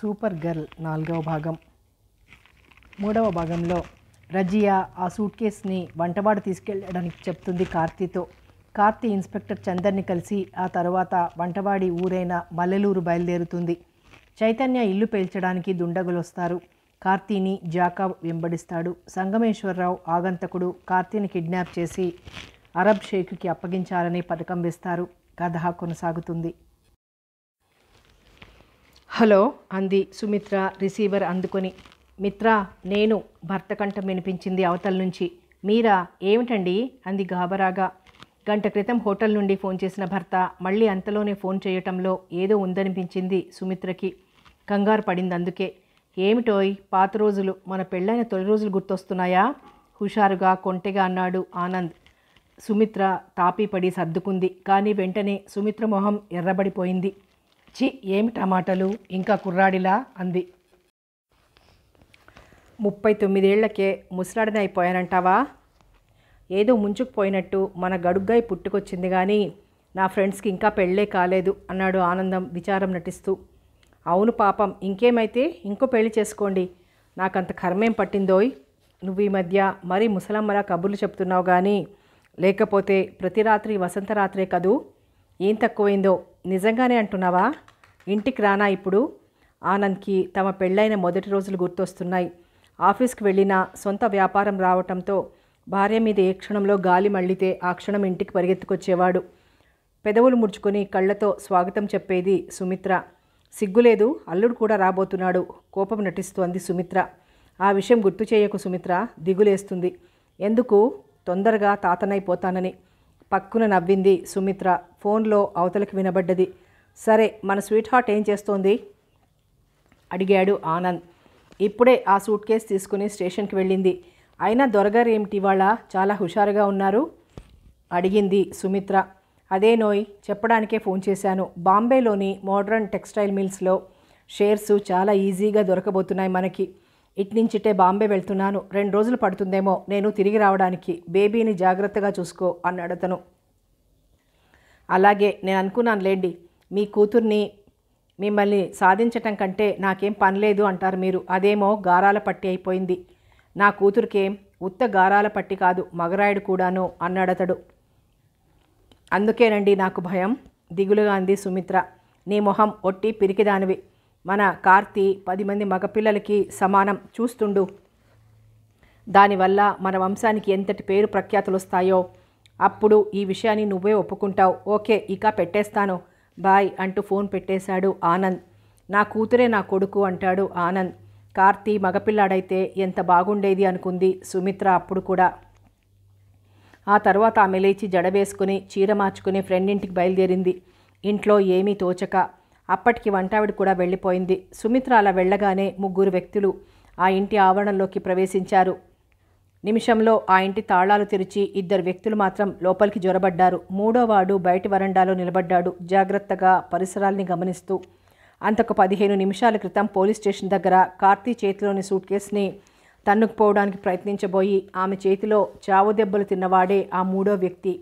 super girl నాలుగవ భాగం మూడవ భాగంలో రజియా ఆ సూట్ కేస్ని వంటవాడు తీసుకెళ్ళడానికి చెప్తుంది కార్తీతో కార్తీ ఇన్స్పెక్టర్ చందర్ని కలిసి ఆ తర్వాత వంటవాడి ఊరైన మల్లెలూరు బయలుదేరుతుంది చైతన్య ఇల్లు పేల్చడానికి దుండగులు వస్తారు కార్తీని జాకాబ్ వెంబడిస్తాడు సంగమేశ్వరరావు ఆగంతకుడు కార్తీని కిడ్నాప్ చేసి అరబ్ షేక్కి అప్పగించాలని పథకం వేస్తారు కథ కొనసాగుతుంది హలో అంది సుమిత్ర రిసీవర్ అందుకొని మిత్ర నేను భర్త కంఠం వినిపించింది అవతల నుంచి మీరా ఏమిటండి అంది గాబరాగా గంట క్రితం హోటల్ నుండి ఫోన్ చేసిన భర్త మళ్ళీ అంతలోనే ఫోన్ చేయటంలో ఏదో ఉందనిపించింది సుమిత్రకి కంగారు పడింది అందుకే ఏమిటోయ్ పాత రోజులు మన పెళ్ళైన తొలి రోజులు గుర్తొస్తున్నాయా హుషారుగా కొంటెగా అన్నాడు ఆనంద్ సుమిత్ర తాపీపడి సర్దుకుంది కానీ వెంటనే సుమిత్ర మొహం ఎర్రబడిపోయింది చి ఏమి టమాటాలు ఇంకా కుర్రాడిలా అంది ముప్పై తొమ్మిదేళ్లకే ముసలాడిన అయిపోయానంటావా ఏదో ముంచుకుపోయినట్టు మన గడుగ్గాయి పుట్టుకొచ్చింది కానీ నా ఫ్రెండ్స్కి ఇంకా పెళ్ళే కాలేదు అన్నాడు ఆనందం విచారం నటిస్తూ అవును పాపం ఇంకేమైతే ఇంకో పెళ్లి చేసుకోండి నాకంత కర్మేం పట్టిందోయ్ నువ్వు ఈ మధ్య మరీ ముసలమ్మలా కబుర్లు చెప్తున్నావు కానీ లేకపోతే ప్రతి రాత్రి వసంత రాత్రే కదూ ఏం తక్కువైందో నిజంగానే అంటున్నావా ఇంటికి రానా ఇప్పుడు ఆనంద్కి తమ పెళ్ళైన మొదటి రోజులు గుర్తొస్తున్నాయి ఆఫీస్కి వెళ్ళినా సొంత వ్యాపారం రావటంతో భార్య మీద ఏ క్షణంలో గాలి మళ్ళితే ఆ క్షణం ఇంటికి పరిగెత్తుకొచ్చేవాడు పెదవులు ముడుచుకొని కళ్ళతో స్వాగతం చెప్పేది సుమిత్ర సిగ్గులేదు అల్లుడు కూడా రాబోతున్నాడు కోపం నటిస్తోంది సుమిత్ర ఆ విషయం గుర్తు చేయకు సుమిత్ర దిగులేస్తుంది ఎందుకు తొందరగా తాతనైపోతానని పక్కున నవ్వింది సుమిత్ర ఫోన్లో అవతలకు వినబడ్డది సరే మన స్వీట్ హార్ట్ ఏం చేస్తోంది అడిగాడు ఆనంద్ ఇప్పుడే ఆ సూట్ కేస్ తీసుకుని స్టేషన్కి వెళ్ళింది అయినా దొరగారు ఏమిటి ఇవాళ చాలా హుషారుగా ఉన్నారు అడిగింది సుమిత్ర అదే నోయ్ చెప్పడానికే ఫోన్ చేశాను బాంబేలోని మోడ్రన్ టెక్స్టైల్ మిల్స్లో షేర్స్ చాలా ఈజీగా దొరకబోతున్నాయి మనకి ఇట్నించిటే బాంబే వెళ్తున్నాను రెండు రోజులు పడుతుందేమో నేను తిరిగి రావడానికి బేబీని జాగ్రత్తగా చూసుకో అన్నాడు అతను అలాగే నేను అనుకున్నాను లేండి మీ కూతుర్ని మిమ్మల్ని సాధించటం కంటే నాకేం పనిలేదు అంటారు మీరు అదేమో గారాల పట్టి అయిపోయింది నా కూతురికేం ఉత్త గారాల పట్టి కాదు మగరాయుడు కూడాను అతడు అందుకేనండి నాకు భయం దిగులుగా అంది సుమిత్ర నీ మొహం ఒట్టి పిరికిదానివి మన కార్తీ పది మంది మగపిల్లలకి సమానం చూస్తుండు దానివల్ల మన వంశానికి ఎంతటి పేరు ప్రఖ్యాతులు వస్తాయో అప్పుడు ఈ విషయాన్ని నువ్వే ఒప్పుకుంటావు ఓకే ఇక పెట్టేస్తాను బాయ్ అంటూ ఫోన్ పెట్టేశాడు ఆనంద్ నా కూతురే నా కొడుకు అంటాడు ఆనంద్ కార్తీ మగపిల్లాడైతే ఎంత బాగుండేది అనుకుంది సుమిత్ర అప్పుడు కూడా ఆ తర్వాత ఆమె లేచి జడ వేసుకుని చీర మార్చుకుని ఫ్రెండ్ ఇంటికి బయలుదేరింది ఇంట్లో ఏమీ తోచక అప్పటికి వంటావిడి కూడా వెళ్ళిపోయింది సుమిత్ర అలా వెళ్ళగానే ముగ్గురు వ్యక్తులు ఆ ఇంటి ఆవరణలోకి ప్రవేశించారు నిమిషంలో ఆ ఇంటి తాళాలు తెరిచి ఇద్దరు వ్యక్తులు మాత్రం లోపలికి జ్వరబడ్డారు మూడోవాడు బయటి వరండాలో నిలబడ్డాడు జాగ్రత్తగా పరిసరాల్ని గమనిస్తూ అంతకు పదిహేను నిమిషాల క్రితం పోలీస్ స్టేషన్ దగ్గర కార్తీ చేతిలోని సూట్ కేసుని తన్నుకుపోవడానికి ప్రయత్నించబోయి ఆమె చేతిలో చావు దెబ్బలు తిన్నవాడే ఆ మూడో వ్యక్తి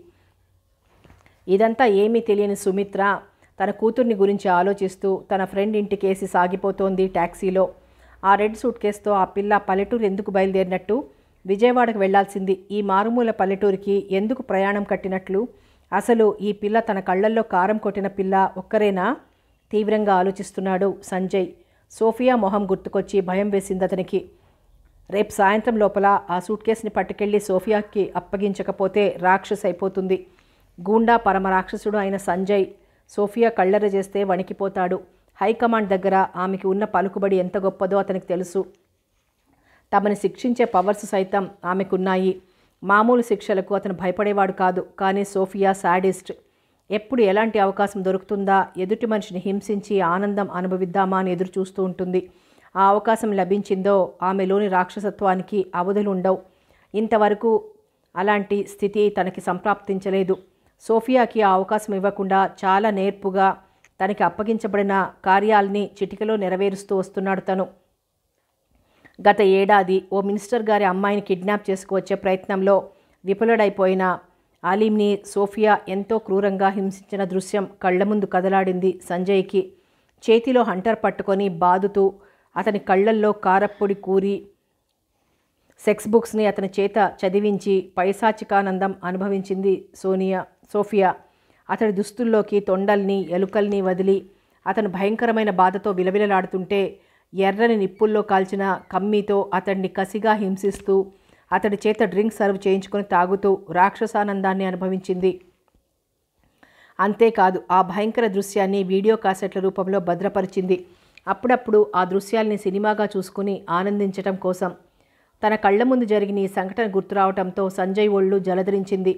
ఇదంతా ఏమీ తెలియని సుమిత్ర తన కూతుర్ని గురించి ఆలోచిస్తూ తన ఫ్రెండ్ ఇంటికేసి సాగిపోతోంది ట్యాక్సీలో ఆ రెడ్ సూట్ కేసుతో ఆ పిల్ల పల్లెటూరు ఎందుకు బయలుదేరినట్టు విజయవాడకు వెళ్లాల్సింది ఈ మారుమూల పల్లెటూరికి ఎందుకు ప్రయాణం కట్టినట్లు అసలు ఈ పిల్ల తన కళ్ళల్లో కారం కొట్టిన పిల్ల ఒక్కరేనా తీవ్రంగా ఆలోచిస్తున్నాడు సంజయ్ సోఫియా మొహం గుర్తుకొచ్చి భయం వేసింది అతనికి రేపు సాయంత్రం లోపల ఆ సూట్ కేసుని పట్టుకెళ్ళి సోఫియాకి అప్పగించకపోతే రాక్షస్ అయిపోతుంది గూండా పరమ రాక్షసుడు అయిన సంజయ్ సోఫియా కళ్ళర చేస్తే వణికిపోతాడు హైకమాండ్ దగ్గర ఆమెకి ఉన్న పలుకుబడి ఎంత గొప్పదో అతనికి తెలుసు తమని శిక్షించే పవర్స్ సైతం ఆమెకున్నాయి మామూలు శిక్షలకు అతను భయపడేవాడు కాదు కానీ సోఫియా శాడిస్ట్ ఎప్పుడు ఎలాంటి అవకాశం దొరుకుతుందా ఎదుటి మనిషిని హింసించి ఆనందం అనుభవిద్దామా అని ఎదురు చూస్తూ ఉంటుంది ఆ అవకాశం లభించిందో ఆమెలోని రాక్షసత్వానికి అవధులు ఉండవు ఇంతవరకు అలాంటి స్థితి తనకి సంప్రాప్తించలేదు సోఫియాకి ఆ అవకాశం ఇవ్వకుండా చాలా నేర్పుగా తనకి అప్పగించబడిన కార్యాలని చిటికలో నెరవేరుస్తూ వస్తున్నాడు తను గత ఏడాది ఓ మినిస్టర్ గారి అమ్మాయిని కిడ్నాప్ చేసుకువచ్చే ప్రయత్నంలో విఫలుడైపోయిన ఆలిమ్ని సోఫియా ఎంతో క్రూరంగా హింసించిన దృశ్యం కళ్ళ ముందు కదలాడింది సంజయ్కి చేతిలో హంటర్ పట్టుకొని బాదుతూ అతని కళ్ళల్లో కారప్పొడి కూరి సెక్స్ బుక్స్ని అతని చేత చదివించి పైశాచికానందం అనుభవించింది సోనియా సోఫియా అతడి దుస్తుల్లోకి తొండల్ని ఎలుకల్ని వదిలి అతను భయంకరమైన బాధతో విలవిలలాడుతుంటే ఎర్రని నిప్పుల్లో కాల్చిన కమ్మీతో అతడిని కసిగా హింసిస్తూ అతడి చేత డ్రింక్ సర్వ్ చేయించుకుని తాగుతూ రాక్షసానందాన్ని అనుభవించింది అంతేకాదు ఆ భయంకర దృశ్యాన్ని వీడియో కాసెట్ల రూపంలో భద్రపరిచింది అప్పుడప్పుడు ఆ దృశ్యాల్ని సినిమాగా చూసుకుని ఆనందించటం కోసం తన కళ్ళ ముందు జరిగిన ఈ సంఘటన గుర్తురావటంతో సంజయ్ ఒళ్ళు జలధరించింది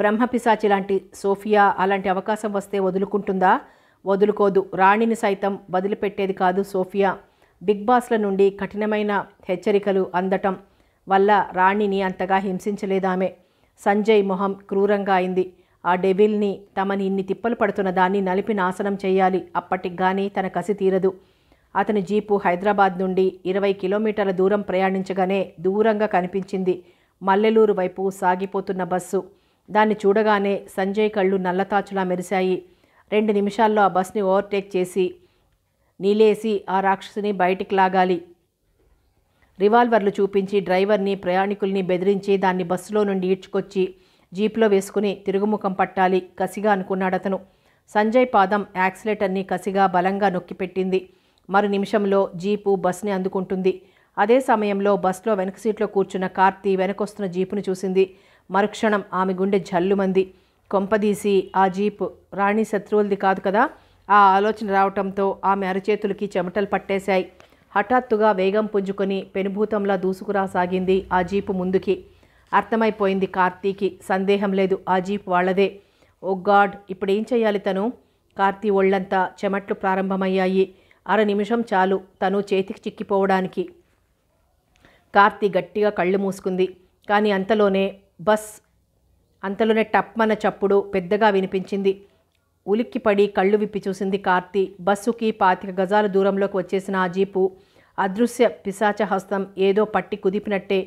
బ్రహ్మపిశాచి లాంటి సోఫియా అలాంటి అవకాశం వస్తే వదులుకుంటుందా వదులుకోదు రాణిని సైతం వదిలిపెట్టేది కాదు సోఫియా బిగ్ బాస్ల నుండి కఠినమైన హెచ్చరికలు అందటం వల్ల రాణిని అంతగా హింసించలేదామె సంజయ్ మొహం క్రూరంగా అయింది ఆ డెవిల్ని తమని ఇన్ని తిప్పలు పడుతున్న దాన్ని నలిపి నాశనం చేయాలి అప్పటికి కానీ తన కసి తీరదు అతని జీపు హైదరాబాద్ నుండి ఇరవై కిలోమీటర్ల దూరం ప్రయాణించగానే దూరంగా కనిపించింది మల్లెలూరు వైపు సాగిపోతున్న బస్సు దాన్ని చూడగానే సంజయ్ కళ్ళు నల్లతాచులా మెరిశాయి రెండు నిమిషాల్లో ఆ బస్ని ఓవర్టేక్ చేసి నీలేసి ఆ రాక్షసుని బయటికి లాగాలి రివాల్వర్లు చూపించి డ్రైవర్ని ప్రయాణికుల్ని బెదిరించి దాన్ని బస్సులో నుండి ఈడ్చుకొచ్చి జీప్లో వేసుకుని తిరుగుముఖం పట్టాలి కసిగా అనుకున్నాడు అతను సంజయ్ పాదం యాక్సిలేటర్ని కసిగా బలంగా నొక్కిపెట్టింది మరు నిమిషంలో జీపు బస్ని అందుకుంటుంది అదే సమయంలో బస్లో వెనక సీట్లో కూర్చున్న కార్తీ వెనకొస్తున్న జీపును చూసింది మరుక్షణం ఆమె గుండె జల్లుమంది కొంపదీసి ఆ జీప్ రాణి శత్రువులది కాదు కదా ఆ ఆలోచన రావటంతో ఆమె అరచేతులకి చెమటలు పట్టేశాయి హఠాత్తుగా వేగం పుంజుకొని పెనుభూతంలా దూసుకురాసాగింది ఆ జీపు ముందుకి అర్థమైపోయింది కార్తీకి సందేహం లేదు ఆ జీప్ వాళ్ళదే ఓ గాడ్ ఇప్పుడు ఏం చేయాలి తను కార్తీ ఒళ్ళంతా చెమట్లు ప్రారంభమయ్యాయి అర నిమిషం చాలు తను చేతికి చిక్కిపోవడానికి కార్తీ గట్టిగా కళ్ళు మూసుకుంది కానీ అంతలోనే బస్ అంతలోనే టప్ మన చప్పుడు పెద్దగా వినిపించింది ఉలిక్కిపడి కళ్ళు విప్పి చూసింది కార్తి బస్సుకి పాతిక గజాల దూరంలోకి వచ్చేసిన ఆ జీపు అదృశ్య పిశాచ హస్తం ఏదో పట్టి కుదిపినట్టే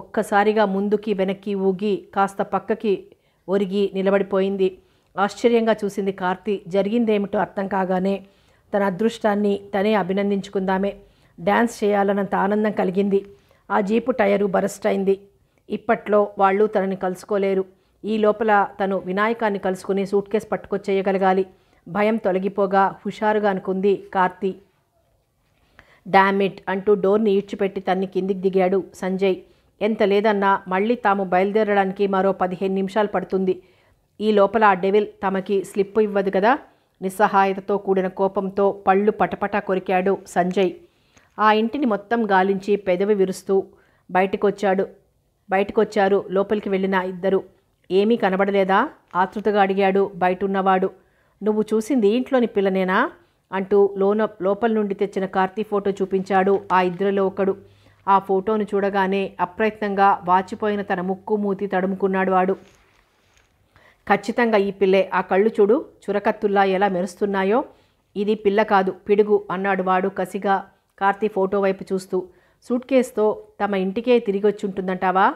ఒక్కసారిగా ముందుకి వెనక్కి ఊగి కాస్త పక్కకి ఒరిగి నిలబడిపోయింది ఆశ్చర్యంగా చూసింది కార్తి జరిగిందేమిటో అర్థం కాగానే తన అదృష్టాన్ని తనే అభినందించుకుందామే డ్యాన్స్ చేయాలన్నంత ఆనందం కలిగింది ఆ జీపు టైరు బరస్ట్ అయింది ఇప్పట్లో వాళ్ళు తనని కలుసుకోలేరు ఈ లోపల తను వినాయకాన్ని కలుసుకుని సూట్ కేసు పట్టుకొచ్చేయగలగాలి భయం తొలగిపోగా హుషారుగా అనుకుంది కార్తీ డామిట్ అంటూ డోర్ని ఈడ్చిపెట్టి తన్ని కిందికి దిగాడు సంజయ్ ఎంత లేదన్నా మళ్ళీ తాము బయలుదేరడానికి మరో పదిహేను నిమిషాలు పడుతుంది ఈ లోపల ఆ డెవిల్ తమకి స్లిప్ ఇవ్వదు కదా నిస్సహాయతతో కూడిన కోపంతో పళ్ళు పటపటా కొరికాడు సంజయ్ ఆ ఇంటిని మొత్తం గాలించి పెదవి విరుస్తూ బయటకొచ్చాడు బయటకొచ్చారు లోపలికి వెళ్ళిన ఇద్దరు ఏమీ కనబడలేదా ఆతృతగా అడిగాడు బయటున్నవాడు నువ్వు చూసింది ఇంట్లోని పిల్లనేనా అంటూ లోన లోపల నుండి తెచ్చిన కార్తీ ఫోటో చూపించాడు ఆ ఇద్దరిలో ఒకడు ఆ ఫోటోను చూడగానే అప్రయత్నంగా వాచిపోయిన తన ముక్కు మూతి తడుముకున్నాడు వాడు ఖచ్చితంగా ఈ పిల్లే ఆ కళ్ళు చూడు చురకత్తుల్లా ఎలా మెరుస్తున్నాయో ఇది పిల్ల కాదు పిడుగు అన్నాడు వాడు కసిగా కార్తీ ఫోటో వైపు చూస్తూ సూట్ కేసుతో తమ ఇంటికే తిరిగి వచ్చి ఉంటుందంటావా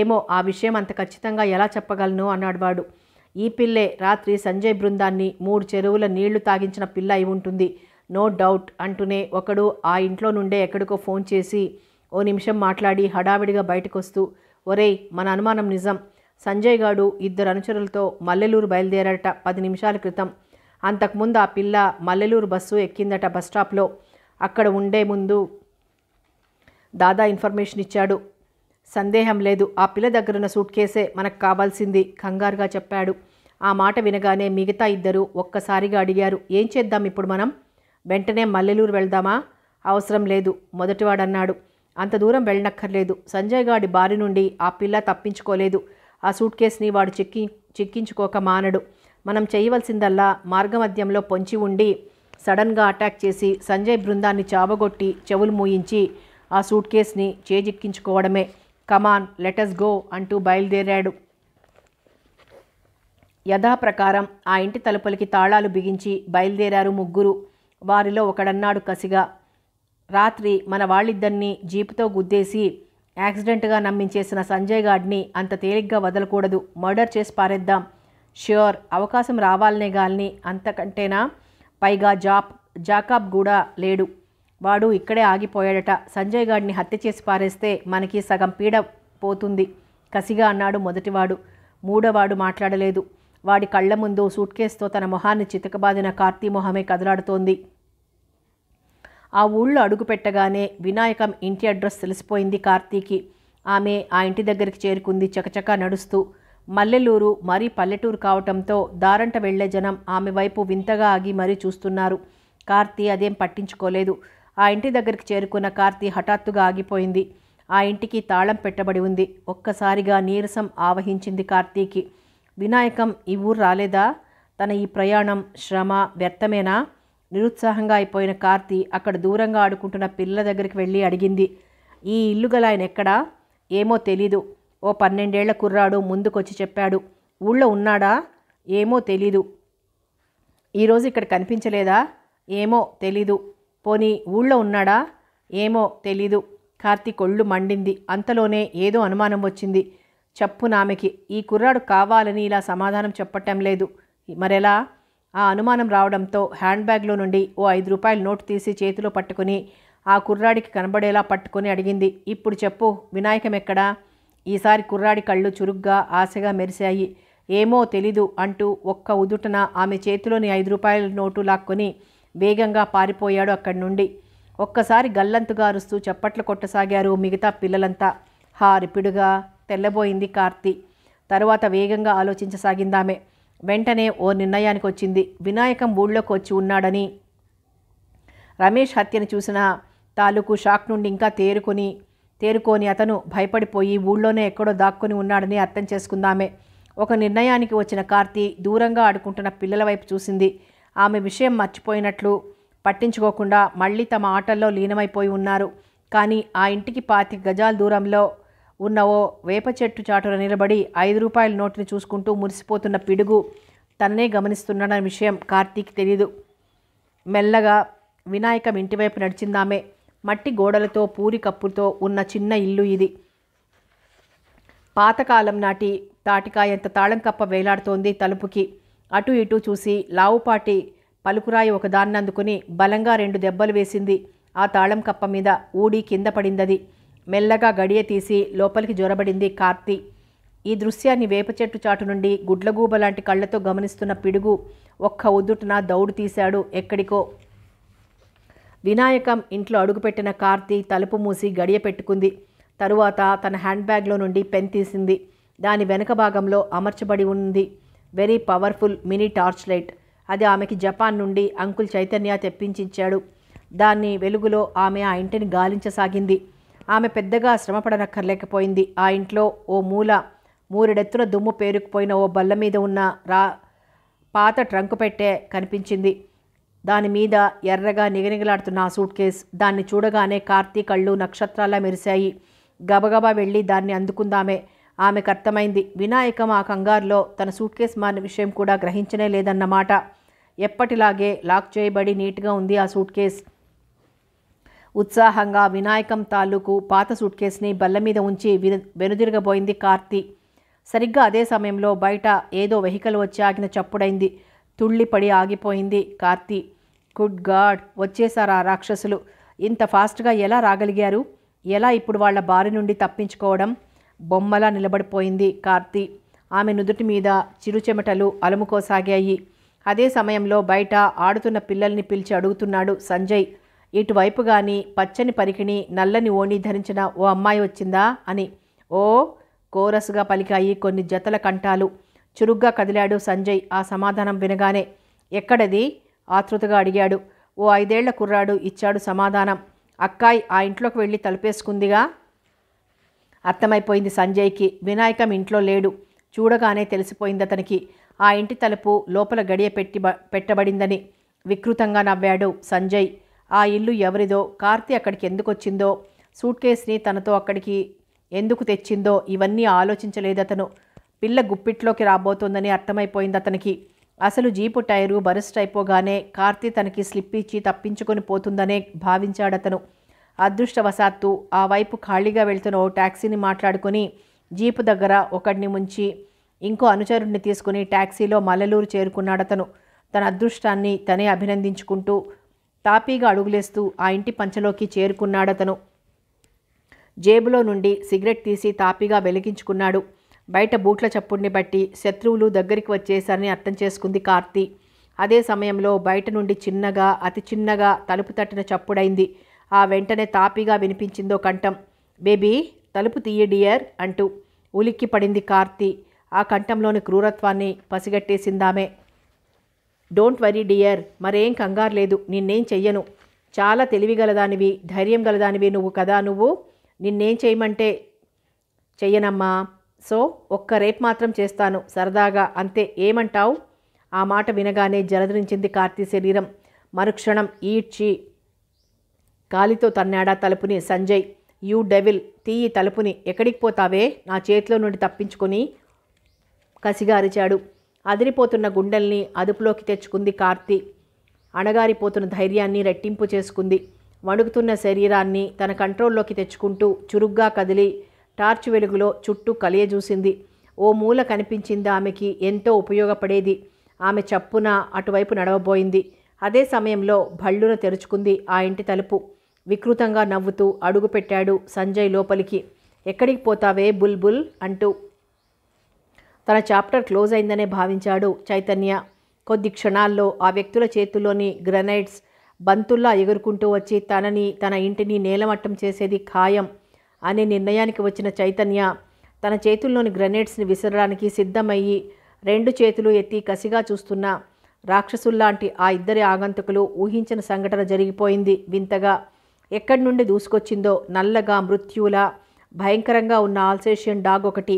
ఏమో ఆ విషయం అంత ఖచ్చితంగా ఎలా చెప్పగలను అన్నాడు వాడు ఈ పిల్లే రాత్రి సంజయ్ బృందాన్ని మూడు చెరువుల నీళ్లు తాగించిన పిల్ల అయి ఉంటుంది నో డౌట్ అంటూనే ఒకడు ఆ ఇంట్లో నుండే ఎక్కడికో ఫోన్ చేసి ఓ నిమిషం మాట్లాడి హడావిడిగా బయటకొస్తూ ఒరేయ్ మన అనుమానం నిజం సంజయ్ గాడు ఇద్దరు అనుచరులతో మల్లెలూరు బయలుదేరట పది నిమిషాల క్రితం అంతకుముందు ఆ పిల్ల మల్లెలూరు బస్సు ఎక్కిందట బస్టాప్లో అక్కడ ఉండే ముందు దాదా ఇన్ఫర్మేషన్ ఇచ్చాడు సందేహం లేదు ఆ పిల్ల దగ్గరున్న సూట్ కేసే మనకు కావాల్సింది కంగారుగా చెప్పాడు ఆ మాట వినగానే మిగతా ఇద్దరు ఒక్కసారిగా అడిగారు ఏం చేద్దాం ఇప్పుడు మనం వెంటనే మల్లెలూరు వెళ్దామా అవసరం లేదు మొదటివాడన్నాడు అంత దూరం వెళ్ళనక్కర్లేదు సంజయ్ గాడి బారి నుండి ఆ పిల్ల తప్పించుకోలేదు ఆ సూట్ కేసుని వాడు చిక్కి చిక్కించుకోక మానడు మనం చేయవలసిందల్లా మార్గమధ్యంలో పొంచి ఉండి సడన్గా అటాక్ చేసి సంజయ్ బృందాన్ని చావగొట్టి చెవులు మూయించి ఆ సూట్ కేసుని చేజిక్కించుకోవడమే కమాన్ లెటస్ గో అంటూ బయలుదేరాడు యథాప్రకారం ఆ ఇంటి తలుపులకి తాళాలు బిగించి బయలుదేరారు ముగ్గురు వారిలో ఒకడన్నాడు కసిగా రాత్రి మన వాళ్ళిద్దరినీ జీపుతో గుద్దేసి యాక్సిడెంట్గా నమ్మించేసిన సంజయ్ గాడ్ని అంత తేలిగ్గా వదలకూడదు మర్డర్ చేసి పారేద్దాం ష్యూర్ అవకాశం రావాలనే గాల్ని అంతకంటేనా పైగా జాప్ జాకాబ్ కూడా లేడు వాడు ఇక్కడే ఆగిపోయాడట సంజయ్ గాడిని హత్య చేసి పారేస్తే మనకి సగం పీడ పోతుంది కసిగా అన్నాడు మొదటివాడు మూడోవాడు మాట్లాడలేదు వాడి కళ్ళ ముందు సూట్ కేసుతో తన మొహాన్ని చితకబాదిన కార్తీ మొహమే కదలాడుతోంది ఆ ఊళ్ళో అడుగుపెట్టగానే వినాయకం ఇంటి అడ్రస్ తెలిసిపోయింది కార్తీకి ఆమె ఆ ఇంటి దగ్గరికి చేరుకుంది చకచకా నడుస్తూ మల్లెలూరు మరీ పల్లెటూరు కావటంతో దారంట వెళ్లే జనం ఆమె వైపు వింతగా ఆగి మరీ చూస్తున్నారు కార్తీ అదేం పట్టించుకోలేదు ఆ ఇంటి దగ్గరికి చేరుకున్న కార్తీ హఠాత్తుగా ఆగిపోయింది ఆ ఇంటికి తాళం పెట్టబడి ఉంది ఒక్కసారిగా నీరసం ఆవహించింది కార్తీకి వినాయకం ఈ ఊరు రాలేదా తన ఈ ప్రయాణం శ్రమ వ్యర్థమేనా నిరుత్సాహంగా అయిపోయిన కార్తీ అక్కడ దూరంగా ఆడుకుంటున్న పిల్ల దగ్గరికి వెళ్ళి అడిగింది ఈ ఇల్లు గల ఆయన ఎక్కడా ఏమో తెలీదు ఓ పన్నెండేళ్ల కుర్రాడు ముందుకొచ్చి చెప్పాడు ఊళ్ళో ఉన్నాడా ఏమో తెలీదు ఈరోజు ఇక్కడ కనిపించలేదా ఏమో తెలీదు పోనీ ఊళ్ళో ఉన్నాడా ఏమో తెలీదు కార్తీక్ ఒళ్ళు మండింది అంతలోనే ఏదో అనుమానం వచ్చింది చెప్పు నామెకి ఈ కుర్రాడు కావాలని ఇలా సమాధానం చెప్పటం లేదు మరెలా ఆ అనుమానం రావడంతో హ్యాండ్ బ్యాగ్లో నుండి ఓ ఐదు రూపాయల నోటు తీసి చేతిలో పట్టుకుని ఆ కుర్రాడికి కనబడేలా పట్టుకొని అడిగింది ఇప్పుడు చెప్పు వినాయకం ఎక్కడా ఈసారి కుర్రాడి కళ్ళు చురుగ్గా ఆశగా మెరిశాయి ఏమో తెలీదు అంటూ ఒక్క ఉదుటన ఆమె చేతిలోని ఐదు రూపాయల నోటు లాక్కొని వేగంగా పారిపోయాడు అక్కడి నుండి ఒక్కసారి గల్లంతుగా అరుస్తూ చప్పట్లు కొట్టసాగారు మిగతా పిల్లలంతా హారిపిడుగా తెల్లబోయింది కార్తి తరువాత వేగంగా ఆలోచించసాగిందామె వెంటనే ఓ నిర్ణయానికి వచ్చింది వినాయకం ఊళ్ళోకి వచ్చి ఉన్నాడని రమేష్ హత్యను చూసిన తాలూకు షాక్ నుండి ఇంకా తేరుకొని తేరుకొని అతను భయపడిపోయి ఊళ్ళోనే ఎక్కడో దాక్కుని ఉన్నాడని అర్థం చేసుకుందామే ఒక నిర్ణయానికి వచ్చిన కార్తి దూరంగా ఆడుకుంటున్న పిల్లల వైపు చూసింది ఆమె విషయం మర్చిపోయినట్లు పట్టించుకోకుండా మళ్ళీ తమ ఆటల్లో లీనమైపోయి ఉన్నారు కానీ ఆ ఇంటికి పాతి గజాల దూరంలో ఉన్న ఓ వేప చెట్టు చాటున నిలబడి ఐదు రూపాయల నోటుని చూసుకుంటూ మురిసిపోతున్న పిడుగు తన్నే గమనిస్తున్నాడన్న విషయం కార్తీక్ తెలీదు మెల్లగా వినాయకం ఇంటివైపు నడిచిందామే మట్టి గోడలతో పూరి కప్పుతో ఉన్న చిన్న ఇల్లు ఇది పాతకాలం నాటి తాటికాయంత తాళం కప్ప వేలాడుతోంది తలుపుకి అటు ఇటు చూసి లావుపాటి పలుకురాయి ఒకదాన్నందుకుని బలంగా రెండు దెబ్బలు వేసింది ఆ తాళం కప్ప మీద ఊడి కింద పడిందది మెల్లగా గడియ తీసి లోపలికి జొరబడింది కార్తీ ఈ దృశ్యాన్ని వేప చెట్టు చాటు నుండి గుడ్లగూబ లాంటి కళ్ళతో గమనిస్తున్న పిడుగు ఒక్క ఉద్దుటన దౌడు తీశాడు ఎక్కడికో వినాయకం ఇంట్లో అడుగుపెట్టిన కార్తీ తలుపు మూసి గడియ పెట్టుకుంది తరువాత తన హ్యాండ్ బ్యాగ్లో నుండి పెన్ తీసింది దాని వెనక భాగంలో అమర్చబడి ఉంది very powerful mini torch light అది ఆమెకి జపాన్ నుండి అంకుల్ చైతన్య తెప్పించించాడు దాన్ని వెలుగులో ఆమె ఆ ఇంటిని గాలించసాగింది ఆమె పెద్దగా శ్రమపడనక్కర్లేకపోయింది ఆ ఇంట్లో ఓ మూల మూరెడెత్తున దుమ్ము పేరుకుపోయిన ఓ బల్ల మీద ఉన్న రా పాత ట్రంకు పెట్టే కనిపించింది దాని మీద ఎర్రగా నిగనిగలాడుతున్న ఆ సూట్ కేస్ దాన్ని చూడగానే కార్తీ కళ్ళు నక్షత్రాల మెరిశాయి గబగబా వెళ్ళి దాన్ని అందుకుందామే ఆమెకు అర్థమైంది వినాయకం ఆ కంగారులో తన సూట్కేస్ మారిన విషయం కూడా గ్రహించనే లేదన్నమాట ఎప్పటిలాగే లాక్ చేయబడి నీట్గా ఉంది ఆ సూట్ కేస్ ఉత్సాహంగా వినాయకం తాలూకు పాత సూట్ కేస్ని బల్ల మీద ఉంచి వెనుదిరగబోయింది కార్తి సరిగ్గా అదే సమయంలో బయట ఏదో వెహికల్ వచ్చి ఆగిన చప్పుడైంది తుళ్ళిపడి ఆగిపోయింది కార్తి గుడ్ గాడ్ వచ్చేసారా రాక్షసులు ఇంత ఫాస్ట్గా ఎలా రాగలిగారు ఎలా ఇప్పుడు వాళ్ళ బారి నుండి తప్పించుకోవడం బొమ్మలా నిలబడిపోయింది కార్తి ఆమె నుదుటి మీద చిరుచెమటలు అలుముకోసాగాయి అదే సమయంలో బయట ఆడుతున్న పిల్లల్ని పిలిచి అడుగుతున్నాడు సంజయ్ ఇటువైపు గాని పచ్చని పరికిణి నల్లని ఓణి ధరించిన ఓ అమ్మాయి వచ్చిందా అని ఓ కోరసుగా పలికాయి కొన్ని జతల కంటాలు చురుగ్గా కదిలాడు సంజయ్ ఆ సమాధానం వినగానే ఎక్కడది ఆతృతగా అడిగాడు ఓ ఐదేళ్ల కుర్రాడు ఇచ్చాడు సమాధానం అక్కాయ్ ఆ ఇంట్లోకి వెళ్ళి తలపేసుకుందిగా అర్థమైపోయింది సంజయ్కి వినాయకం ఇంట్లో లేడు చూడగానే తెలిసిపోయింది అతనికి ఆ ఇంటి తలుపు లోపల గడియ పెట్టి పెట్టబడిందని వికృతంగా నవ్వాడు సంజయ్ ఆ ఇల్లు ఎవరిదో కార్తి అక్కడికి ఎందుకు వచ్చిందో సూట్ కేస్ని తనతో అక్కడికి ఎందుకు తెచ్చిందో ఇవన్నీ ఆలోచించలేదు అతను పిల్ల గుప్పిట్లోకి రాబోతోందని అర్థమైపోయింది అతనికి అసలు జీపు టైరు బరుస్ట్ అయిపోగానే కార్తీ తనకి స్లిప్ ఇచ్చి తప్పించుకొని పోతుందనే భావించాడతను అదృష్టవశాత్తు ఆ వైపు ఖాళీగా వెళ్తున్న ఓ ట్యాక్సీని మాట్లాడుకుని జీపు దగ్గర ఒకడిని ముంచి ఇంకో అనుచరుడిని తీసుకుని ట్యాక్సీలో చేరుకున్నాడు చేరుకున్నాడతను తన అదృష్టాన్ని తనే అభినందించుకుంటూ తాపీగా అడుగులేస్తూ ఆ ఇంటి పంచలోకి చేరుకున్నాడతను జేబులో నుండి సిగరెట్ తీసి తాపీగా వెలిగించుకున్నాడు బయట బూట్ల చప్పుడిని బట్టి శత్రువులు దగ్గరికి వచ్చేశారని అర్థం చేసుకుంది కార్తీ అదే సమయంలో బయట నుండి చిన్నగా అతి చిన్నగా తలుపు తట్టిన చప్పుడైంది ఆ వెంటనే తాపిగా వినిపించిందో కంఠం బేబీ తలుపు తీయ డియర్ అంటూ ఉలిక్కి పడింది కార్తీ ఆ కంఠంలోని క్రూరత్వాన్ని పసిగట్టేసిందామే డోంట్ వరీ డియర్ మరేం కంగారు లేదు నిన్నేం చెయ్యను చాలా తెలివిగలదానివి ధైర్యం గలదానివి నువ్వు కదా నువ్వు నిన్నేం చేయమంటే చెయ్యనమ్మా సో ఒక్క రేపు మాత్రం చేస్తాను సరదాగా అంతే ఏమంటావు ఆ మాట వినగానే జలదరించింది కార్తీ శరీరం మరుక్షణం ఈడ్చి గాలితో తన్నాడా తలుపుని సంజయ్ యూ డెవిల్ తీయి తలుపుని ఎక్కడికి పోతావే నా చేతిలో నుండి తప్పించుకొని కసిగారిచాడు అదిరిపోతున్న గుండెల్ని అదుపులోకి తెచ్చుకుంది కార్తీ అణగారిపోతున్న ధైర్యాన్ని రెట్టింపు చేసుకుంది వణుకుతున్న శరీరాన్ని తన కంట్రోల్లోకి తెచ్చుకుంటూ చురుగ్గా కదిలి టార్చ్ వెలుగులో చుట్టూ కలియజూసింది ఓ మూల కనిపించింది ఆమెకి ఎంతో ఉపయోగపడేది ఆమె చప్పున అటువైపు నడవబోయింది అదే సమయంలో భళ్ళున తెరుచుకుంది ఆ ఇంటి తలుపు వికృతంగా నవ్వుతూ అడుగుపెట్టాడు సంజయ్ లోపలికి ఎక్కడికి పోతావే బుల్ బుల్ అంటూ తన చాప్టర్ క్లోజ్ అయిందనే భావించాడు చైతన్య కొద్ది క్షణాల్లో ఆ వ్యక్తుల చేతుల్లోని గ్రనైడ్స్ బంతుల్లా ఎగురుకుంటూ వచ్చి తనని తన ఇంటిని నేలమట్టం చేసేది ఖాయం అనే నిర్ణయానికి వచ్చిన చైతన్య తన చేతుల్లోని గ్రనేడ్స్ని విసరడానికి సిద్ధమయ్యి రెండు చేతులు ఎత్తి కసిగా చూస్తున్న రాక్షసుల్లాంటి ఆ ఇద్దరి ఆగంతుకులు ఊహించిన సంఘటన జరిగిపోయింది వింతగా ఎక్కడి నుండి దూసుకొచ్చిందో నల్లగా మృత్యుల భయంకరంగా ఉన్న ఆల్సేషియన్ డాగ్ ఒకటి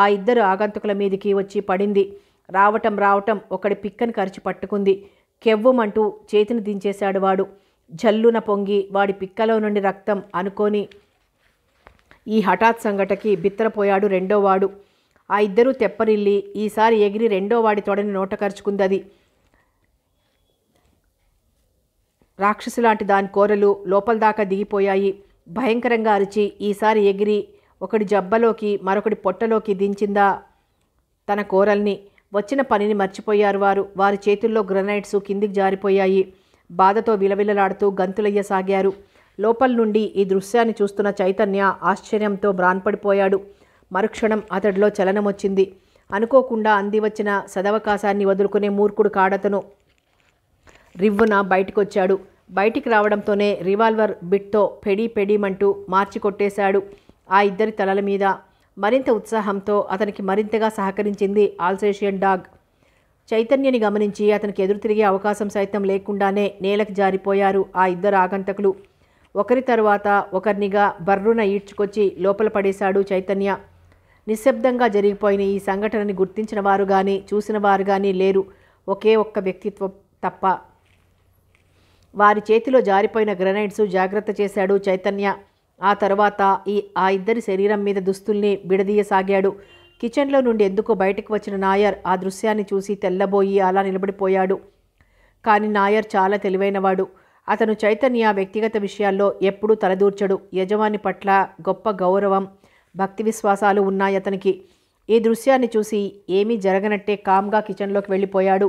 ఆ ఇద్దరు ఆగంతకుల మీదికి వచ్చి పడింది రావటం రావటం ఒకడి పిక్కని కరిచి పట్టుకుంది కెవ్వమంటూ చేతిని దించేశాడు వాడు జల్లున పొంగి వాడి పిక్కలో నుండి రక్తం అనుకొని ఈ హఠాత్ సంఘటకి బిత్తరపోయాడు రెండోవాడు ఆ ఇద్దరూ తెప్పరిల్లి ఈసారి ఎగిరి రెండోవాడి తొడని నోట కరుచుకుందది రాక్షసు లాంటి దాని కోరలు లోపల దాకా దిగిపోయాయి భయంకరంగా అరిచి ఈసారి ఎగిరి ఒకడి జబ్బలోకి మరొకడి పొట్టలోకి దించిందా తన కోరల్ని వచ్చిన పనిని మర్చిపోయారు వారు వారి చేతుల్లో గ్రనైట్స్ కిందికి జారిపోయాయి బాధతో విలవిలలాడుతూ గంతులయ్యసాగారు లోపల నుండి ఈ దృశ్యాన్ని చూస్తున్న చైతన్య ఆశ్చర్యంతో బ్రాన్పడిపోయాడు మరుక్షణం అతడిలో చలనం వచ్చింది అనుకోకుండా అంది వచ్చిన సదవకాశాన్ని వదులుకునే మూర్ఖుడు కాడతను రివ్వున బయటకు వచ్చాడు బయటికి రావడంతోనే రివాల్వర్ బిట్తో పెడి పెడిమంటూ మార్చి కొట్టేశాడు ఆ ఇద్దరి తలల మీద మరింత ఉత్సాహంతో అతనికి మరింతగా సహకరించింది ఆల్సేషియన్ డాగ్ చైతన్యని గమనించి అతనికి ఎదురు తిరిగే అవకాశం సైతం లేకుండానే నేలకు జారిపోయారు ఆ ఇద్దరు ఆగంతకులు ఒకరి తరువాత ఒకరినిగా బర్రున ఈడ్చుకొచ్చి లోపల పడేశాడు చైతన్య నిశ్శబ్దంగా జరిగిపోయిన ఈ సంఘటనని గుర్తించిన వారు కానీ చూసిన వారు కానీ లేరు ఒకే ఒక్క వ్యక్తిత్వం తప్ప వారి చేతిలో జారిపోయిన గ్రనైడ్స్ జాగ్రత్త చేశాడు చైతన్య ఆ తర్వాత ఈ ఆ ఇద్దరి శరీరం మీద దుస్తుల్ని విడదీయసాగాడు కిచెన్లో నుండి ఎందుకో బయటకు వచ్చిన నాయర్ ఆ దృశ్యాన్ని చూసి తెల్లబోయి అలా నిలబడిపోయాడు కానీ నాయర్ చాలా తెలివైనవాడు అతను చైతన్య వ్యక్తిగత విషయాల్లో ఎప్పుడూ తలదూర్చడు యజమాని పట్ల గొప్ప గౌరవం భక్తి విశ్వాసాలు ఉన్నాయి అతనికి ఈ దృశ్యాన్ని చూసి ఏమీ జరగనట్టే కామ్గా కిచెన్లోకి వెళ్ళిపోయాడు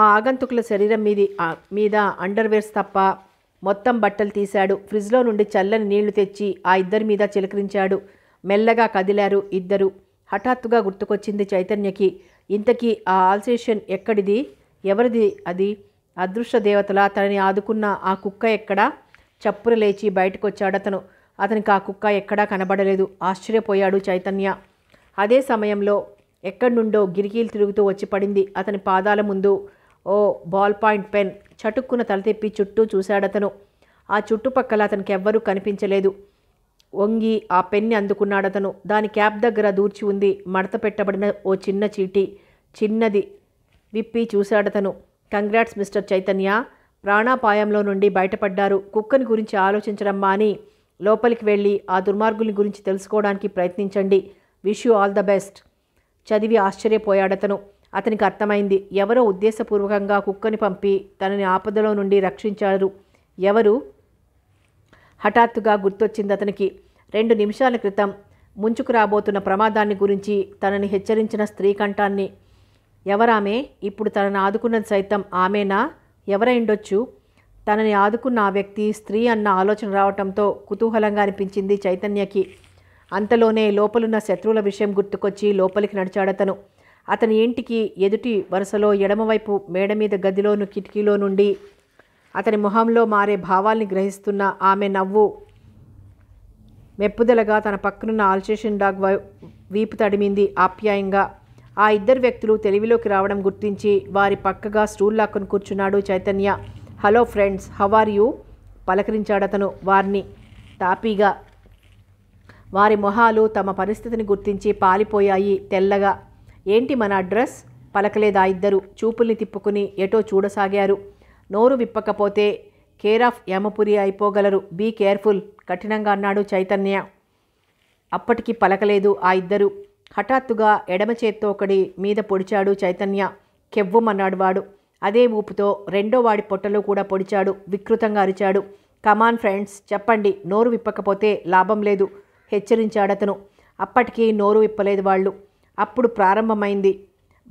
ఆ ఆగంతుకుల శరీరం మీది మీద అండర్వేర్స్ తప్ప మొత్తం బట్టలు తీశాడు ఫ్రిడ్జ్లో నుండి చల్లని నీళ్లు తెచ్చి ఆ ఇద్దరి మీద చిలకరించాడు మెల్లగా కదిలారు ఇద్దరు హఠాత్తుగా గుర్తుకొచ్చింది చైతన్యకి ఇంతకీ ఆ ఆల్సేషన్ ఎక్కడిది ఎవరిది అది అదృశ్య దేవతలా తనని ఆదుకున్న ఆ కుక్క ఎక్కడా చప్పున లేచి బయటకొచ్చాడు అతను అతనికి ఆ కుక్క ఎక్కడా కనబడలేదు ఆశ్చర్యపోయాడు చైతన్య అదే సమయంలో ఎక్కడి నుండో గిరికీలు తిరుగుతూ వచ్చి పడింది అతని పాదాల ముందు ఓ బాల్ పాయింట్ పెన్ చటుక్కున తల తెప్పి చుట్టూ చూశాడతను ఆ చుట్టుపక్కల అతనికి ఎవ్వరూ కనిపించలేదు వంగి ఆ పెన్ని అందుకున్నాడతను దాని క్యాప్ దగ్గర దూర్చి ఉంది మడత పెట్టబడిన ఓ చిన్న చీటీ చిన్నది విప్పి చూశాడతను కంగ్రాట్స్ మిస్టర్ చైతన్య ప్రాణాపాయంలో నుండి బయటపడ్డారు కుక్కని గురించి ఆలోచించడం మాని లోపలికి వెళ్ళి ఆ దుర్మార్గుని గురించి తెలుసుకోవడానికి ప్రయత్నించండి wish you all the best చదివి ఆశ్చర్యపోయాడతను అతనికి అర్థమైంది ఎవరో ఉద్దేశపూర్వకంగా కుక్కని పంపి తనని ఆపదలో నుండి రక్షించారు ఎవరు హఠాత్తుగా గుర్తొచ్చింది అతనికి రెండు నిమిషాల క్రితం ముంచుకు రాబోతున్న ప్రమాదాన్ని గురించి తనని హెచ్చరించిన స్త్రీ కంఠాన్ని ఎవరామే ఇప్పుడు తనని ఆదుకున్నది సైతం ఆమెనా ఎవరైండొచ్చు తనని ఆదుకున్న ఆ వ్యక్తి స్త్రీ అన్న ఆలోచన రావటంతో కుతూహలంగా అనిపించింది చైతన్యకి అంతలోనే లోపలున్న శత్రువుల విషయం గుర్తుకొచ్చి లోపలికి నడిచాడతను అతని ఇంటికి ఎదుటి వరుసలో ఎడమవైపు మేడ మీద గదిలోను కిటికీలో నుండి అతని ముఖంలో మారే భావాల్ని గ్రహిస్తున్న ఆమె నవ్వు మెప్పుదలగా తన పక్కనున్న ఆల్చేషన్ డాగ్ వీపు తడిమింది ఆప్యాయంగా ఆ ఇద్దరు వ్యక్తులు తెలివిలోకి రావడం గుర్తించి వారి పక్కగా స్టూల్ లాక్కుని కూర్చున్నాడు Chaitanya hello friends how are you పలకరించాడు అతను వారిని తాపీగా వారి మొహాలు తమ పరిస్థితిని గుర్తించి పాలిపోయాయి తెల్లగా ఏంటి మన అడ్రస్ పలకలేదా ఇద్దరు చూపుల్ని తిప్పుకుని ఎటో చూడసాగారు నోరు విప్పకపోతే కేర్ ఆఫ్ యమపురి అయిపోగలరు బీ కేర్ఫుల్ కఠినంగా అన్నాడు చైతన్య అప్పటికి పలకలేదు ఆ ఇద్దరు హఠాత్తుగా ఎడమ చేత్తో ఒకడి మీద పొడిచాడు చైతన్య కెవ్వమన్నాడు వాడు అదే ఊపుతో రెండో వాడి పొట్టలో కూడా పొడిచాడు వికృతంగా అరిచాడు కమాన్ ఫ్రెండ్స్ చెప్పండి నోరు విప్పకపోతే లాభం లేదు హెచ్చరించాడతను అప్పటికీ నోరు విప్పలేదు వాళ్ళు అప్పుడు ప్రారంభమైంది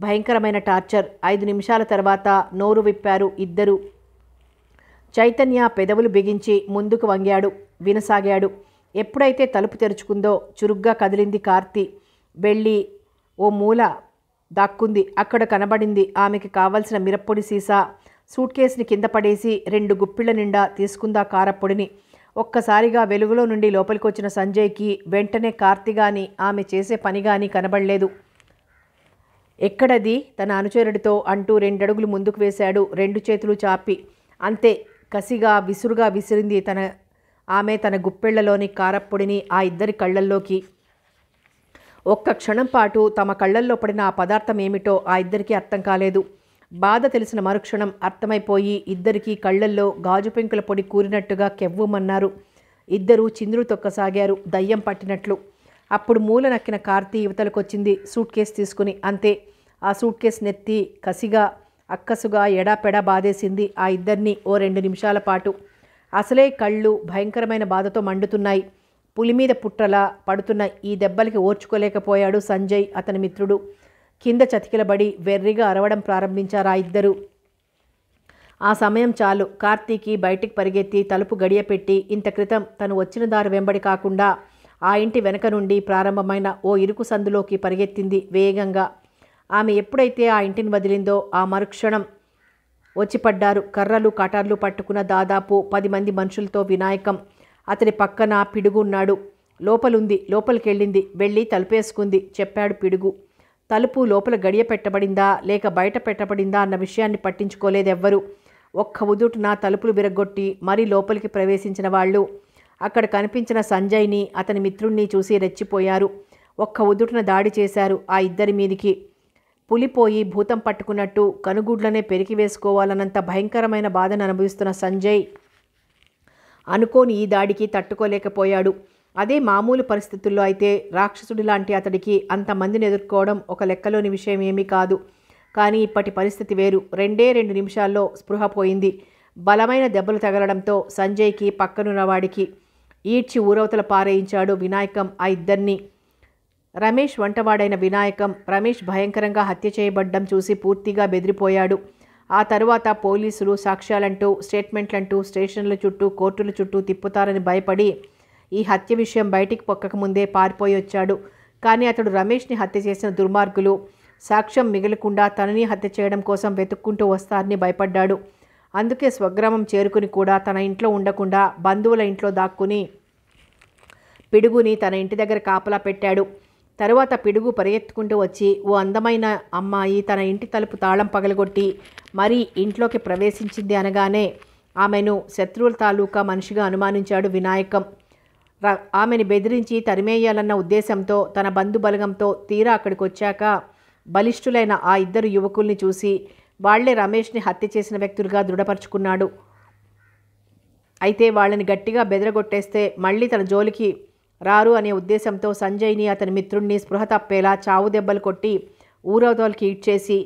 భయంకరమైన టార్చర్ ఐదు నిమిషాల తర్వాత నోరు విప్పారు ఇద్దరు చైతన్య పెదవులు బిగించి ముందుకు వంగాడు వినసాగాడు ఎప్పుడైతే తలుపు తెరుచుకుందో చురుగ్గా కదిలింది కార్తి వెళ్ళి ఓ మూల దాక్కుంది అక్కడ కనబడింది ఆమెకి కావలసిన మిరప్పొడి సీసా సూట్ కేసుని కింద పడేసి రెండు గుప్పిళ్ల నిండా తీసుకుందా కారప్పొడిని ఒక్కసారిగా వెలుగులో నుండి లోపలికొచ్చిన సంజయ్కి వెంటనే కార్తి కానీ ఆమె చేసే పని కానీ కనబడలేదు ఎక్కడది తన అనుచరుడితో అంటూ రెండడుగులు ముందుకు వేశాడు రెండు చేతులు చాపి అంతే కసిగా విసురుగా విసిరింది తన ఆమె తన గుప్పెళ్లలోని కారప్పొడిని ఆ ఇద్దరి కళ్ళల్లోకి ఒక్క క్షణం పాటు తమ కళ్ళల్లో పడిన ఆ పదార్థం ఏమిటో ఆ ఇద్దరికీ అర్థం కాలేదు బాధ తెలిసిన మరుక్షణం అర్థమైపోయి ఇద్దరికీ కళ్ళల్లో గాజు పెంకుల పొడి కూరినట్టుగా కెవ్వమన్నారు ఇద్దరూ చిందులు తొక్కసాగారు దయ్యం పట్టినట్లు అప్పుడు మూల నక్కిన కార్తీ యువతలకొచ్చింది సూట్ కేసు తీసుకుని అంతే ఆ సూట్ కేసు నెత్తి కసిగా అక్కసుగా ఎడాపెడా బాధేసింది ఆ ఇద్దరిని ఓ రెండు నిమిషాల పాటు అసలే కళ్ళు భయంకరమైన బాధతో మండుతున్నాయి పులి మీద పుట్టలా పడుతున్న ఈ దెబ్బలకి ఓర్చుకోలేకపోయాడు సంజయ్ అతని మిత్రుడు కింద చతికిలబడి వెర్రిగా అరవడం ప్రారంభించారా ఇద్దరు ఆ సమయం చాలు కార్తీకి బయటికి పరిగెత్తి తలుపు గడియపెట్టి ఇంత క్రితం తను వచ్చిన దారి వెంబడి కాకుండా ఆ ఇంటి వెనక నుండి ప్రారంభమైన ఓ ఇరుకు సందులోకి పరిగెత్తింది వేగంగా ఆమె ఎప్పుడైతే ఆ ఇంటిని వదిలిందో ఆ మరుక్షణం వచ్చిపడ్డారు కర్రలు కటార్లు పట్టుకున్న దాదాపు పది మంది మనుషులతో వినాయకం అతని పక్కన పిడుగున్నాడు లోపలుంది లోపలికెళ్ళింది వెళ్ళి తలుపేసుకుంది చెప్పాడు పిడుగు తలుపు లోపల గడియ పెట్టబడిందా లేక బయట పెట్టబడిందా అన్న విషయాన్ని పట్టించుకోలేదెవ్వరు ఒక్క ఉదుటున తలుపులు విరగొట్టి మరీ లోపలికి ప్రవేశించిన వాళ్ళు అక్కడ కనిపించిన సంజయ్ని అతని మిత్రుణ్ణి చూసి రెచ్చిపోయారు ఒక్క ఉదుటున దాడి చేశారు ఆ ఇద్దరి మీదికి పులిపోయి భూతం పట్టుకున్నట్టు కనుగుడ్లనే పెరికి వేసుకోవాలన్నంత భయంకరమైన బాధను అనుభవిస్తున్న సంజయ్ అనుకోని ఈ దాడికి తట్టుకోలేకపోయాడు అదే మామూలు పరిస్థితుల్లో అయితే రాక్షసుడి లాంటి అతడికి అంతమందిని ఎదుర్కోవడం ఒక లెక్కలోని విషయం ఏమీ కాదు కానీ ఇప్పటి పరిస్థితి వేరు రెండే రెండు నిమిషాల్లో స్పృహ పోయింది బలమైన దెబ్బలు తగలడంతో సంజయ్కి పక్కనున్నవాడికి ఈడ్చి ఊరవతల పారేయించాడు వినాయకం ఆ ఇద్దరిని రమేష్ వంటవాడైన వినాయకం రమేష్ భయంకరంగా హత్య చేయబడ్డం చూసి పూర్తిగా బెదిరిపోయాడు ఆ తరువాత పోలీసులు సాక్ష్యాలంటూ స్టేట్మెంట్లంటూ స్టేషన్ల చుట్టూ కోర్టుల చుట్టూ తిప్పుతారని భయపడి ఈ హత్య విషయం బయటికి పొక్కకముందే పారిపోయి వచ్చాడు కానీ అతడు రమేష్ని హత్య చేసిన దుర్మార్గులు సాక్ష్యం మిగలకుండా తనని హత్య చేయడం కోసం వెతుక్కుంటూ వస్తారని భయపడ్డాడు అందుకే స్వగ్రామం చేరుకుని కూడా తన ఇంట్లో ఉండకుండా బంధువుల ఇంట్లో దాక్కుని పిడుగుని తన ఇంటి దగ్గర కాపలా పెట్టాడు తరువాత పిడుగు పరిగెత్తుకుంటూ వచ్చి ఓ అందమైన అమ్మాయి తన ఇంటి తలుపు తాళం పగలగొట్టి మరీ ఇంట్లోకి ప్రవేశించింది అనగానే ఆమెను శత్రువుల తాలూకా మనిషిగా అనుమానించాడు వినాయకం ఆమెని బెదిరించి తరిమేయాలన్న ఉద్దేశంతో తన బంధుబలగంతో తీరా అక్కడికి వచ్చాక బలిష్ఠులైన ఆ ఇద్దరు యువకుల్ని చూసి వాళ్లే రమేష్ని హత్య చేసిన వ్యక్తులుగా దృఢపరుచుకున్నాడు అయితే వాళ్ళని గట్టిగా బెదరగొట్టేస్తే మళ్ళీ తన జోలికి రారు అనే ఉద్దేశంతో సంజయ్ని అతని మిత్రుణ్ణి స్పృహ తప్పేలా చావు దెబ్బలు కొట్టి ఊరవతోలకి ఈడ్చేసి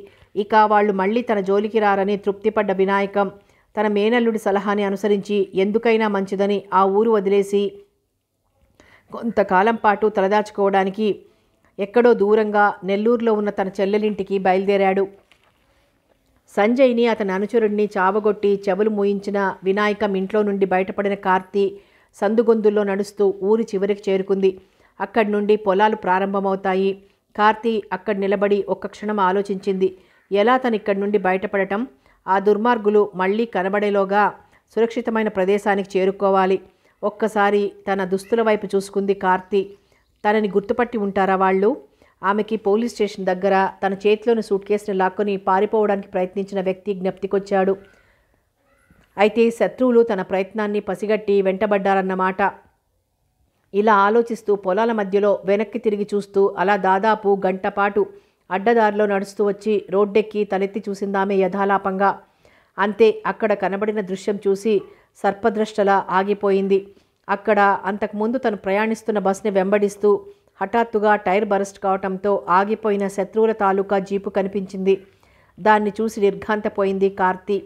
ఇక వాళ్ళు మళ్ళీ తన జోలికి రారని తృప్తిపడ్డ వినాయకం తన మేనల్లుడి సలహాని అనుసరించి ఎందుకైనా మంచిదని ఆ ఊరు వదిలేసి కొంతకాలం పాటు తలదాచుకోవడానికి ఎక్కడో దూరంగా నెల్లూరులో ఉన్న తన చెల్లెలింటికి బయలుదేరాడు సంజయ్ని అతని అనుచరుడిని చావగొట్టి చెవులు మూయించిన వినాయకం ఇంట్లో నుండి బయటపడిన కార్తి సందుగొందుల్లో నడుస్తూ ఊరి చివరికి చేరుకుంది అక్కడి నుండి పొలాలు ప్రారంభమవుతాయి కార్తి అక్కడ నిలబడి ఒక్క క్షణం ఆలోచించింది ఎలా తను ఇక్కడి నుండి బయటపడటం ఆ దుర్మార్గులు మళ్ళీ కనబడేలోగా సురక్షితమైన ప్రదేశానికి చేరుకోవాలి ఒక్కసారి తన దుస్తుల వైపు చూసుకుంది కార్తీ తనని గుర్తుపట్టి ఉంటారా వాళ్ళు ఆమెకి పోలీస్ స్టేషన్ దగ్గర తన చేతిలోని సూట్ కేసును లాక్కొని పారిపోవడానికి ప్రయత్నించిన వ్యక్తి జ్ఞప్తికొచ్చాడు అయితే శత్రువులు తన ప్రయత్నాన్ని పసిగట్టి వెంటబడ్డారన్నమాట ఇలా ఆలోచిస్తూ పొలాల మధ్యలో వెనక్కి తిరిగి చూస్తూ అలా దాదాపు గంటపాటు అడ్డదారిలో నడుస్తూ వచ్చి రోడ్డెక్కి తలెత్తి చూసిందామె యథాలాపంగా అంతే అక్కడ కనబడిన దృశ్యం చూసి సర్పద్రష్టలా ఆగిపోయింది అక్కడ అంతకుముందు తను ప్రయాణిస్తున్న బస్ని వెంబడిస్తూ హఠాత్తుగా టైర్ బరస్ట్ కావటంతో ఆగిపోయిన శత్రువుల తాలూకా జీపు కనిపించింది దాన్ని చూసి నిర్ఘాంతపోయింది కార్తీ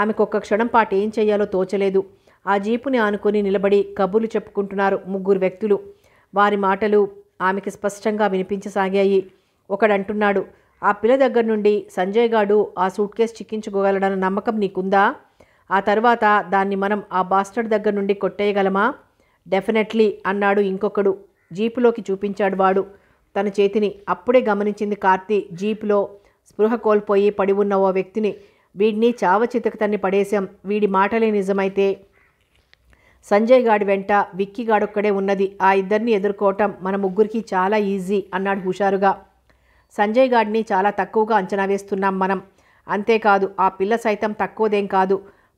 ఆమెకు ఒక్క క్షణం పాటు ఏం చేయాలో తోచలేదు ఆ జీపుని ఆనుకొని నిలబడి కబుర్లు చెప్పుకుంటున్నారు ముగ్గురు వ్యక్తులు వారి మాటలు ఆమెకి స్పష్టంగా వినిపించసాగాయి ఒకడంటున్నాడు ఆ పిల్ల దగ్గర నుండి సంజయ్ గాడు ఆ సూట్ కేసు చిక్కించుకోగలడన్న నమ్మకం నీకుందా ఆ తర్వాత దాన్ని మనం ఆ బాస్టర్డ్ దగ్గర నుండి కొట్టేయగలమా డెఫినెట్లీ అన్నాడు ఇంకొకడు జీపులోకి చూపించాడు వాడు తన చేతిని అప్పుడే గమనించింది కార్తీ జీపులో స్పృహ కోల్పోయి పడి ఉన్న ఓ వ్యక్తిని వీడిని చావ చితకతన్ని పడేశాం వీడి మాటలే నిజమైతే సంజయ్ గాడి వెంట విక్కీ గాడొక్కడే ఉన్నది ఆ ఇద్దరిని ఎదుర్కోవటం మన ముగ్గురికి చాలా ఈజీ అన్నాడు హుషారుగా సంజయ్ గాడిని చాలా తక్కువగా అంచనా వేస్తున్నాం మనం అంతేకాదు ఆ పిల్ల సైతం తక్కువదేం కాదు